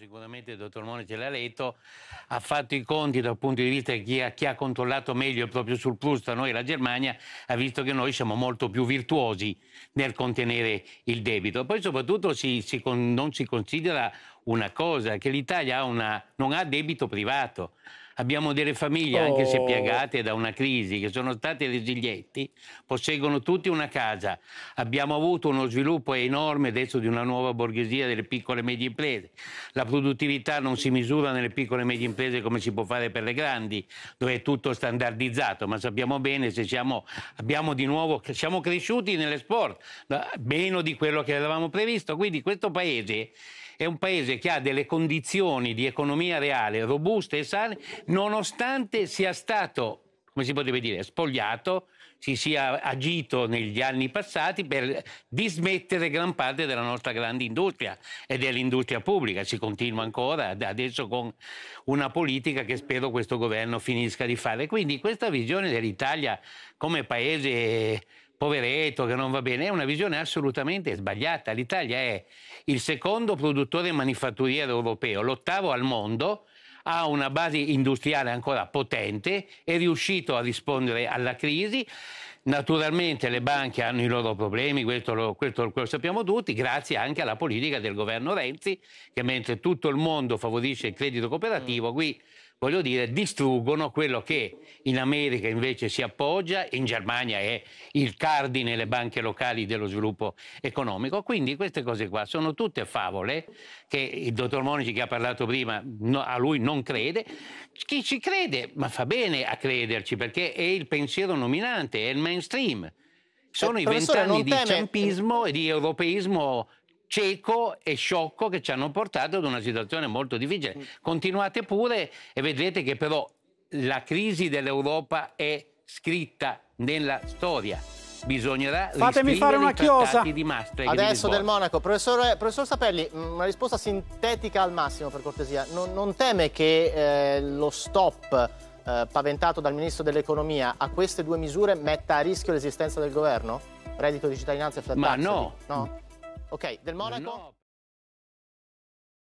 sicuramente il dottor Mone ce l'ha letto, ha fatto i conti dal punto di vista di chi ha, chi ha controllato meglio il proprio surplus tra noi e la Germania, ha visto che noi siamo molto più virtuosi nel contenere il debito. Poi soprattutto si, si, non si considera una cosa, che l'Italia ha una, non ha debito privato Abbiamo delle famiglie, oh. anche se oh. piegate da una crisi, che sono state resilienti, posseggono tutti una casa. Abbiamo avuto uno sviluppo enorme adesso di una nuova borghesia delle piccole e medie imprese. La produttività non si misura nelle piccole e medie imprese come si può fare per le grandi, dove è tutto standardizzato, ma sappiamo bene se siamo, abbiamo di nuovo, siamo cresciuti nell'esport, meno di quello che avevamo previsto. Quindi questo paese è un paese che ha delle condizioni di economia reale robuste e sane nonostante sia stato, come si potrebbe dire, spogliato, si sia agito negli anni passati per dismettere gran parte della nostra grande industria e dell'industria pubblica. Si continua ancora adesso con una politica che spero questo governo finisca di fare. Quindi questa visione dell'Italia come paese poveretto che non va bene, è una visione assolutamente sbagliata. L'Italia è il secondo produttore manifatturiero europeo, l'ottavo al mondo, ha una base industriale ancora potente, è riuscito a rispondere alla crisi. Naturalmente le banche hanno i loro problemi, questo lo, questo lo, sappiamo tutti, grazie anche alla politica del governo Renzi, che mentre tutto il mondo favorisce il credito cooperativo, mm. qui voglio dire, distruggono quello che in America invece si appoggia, in Germania è il cardine le banche locali dello sviluppo economico. Quindi queste cose qua sono tutte favole che il dottor Monici che ha parlato prima no, a lui non crede. Chi ci crede, ma fa bene a crederci perché è il pensiero nominante, è il mainstream. Sono eh, i vent'anni di teme... ciampismo e di europeismo cieco e sciocco che ci hanno portato ad una situazione molto difficile. Continuate pure e vedrete che però la crisi dell'Europa è scritta nella storia. Bisognerà Fatemi fare una chiosa. Adesso del Monaco. Professore, professor Sapelli, mm, una risposta sintetica al massimo, per cortesia. Non, non teme che eh, lo stop eh, paventato dal Ministro dell'Economia a queste due misure metta a rischio l'esistenza del governo? Reddito di cittadinanza e flat Ma tax, no. no. Ok, del Monaco? No.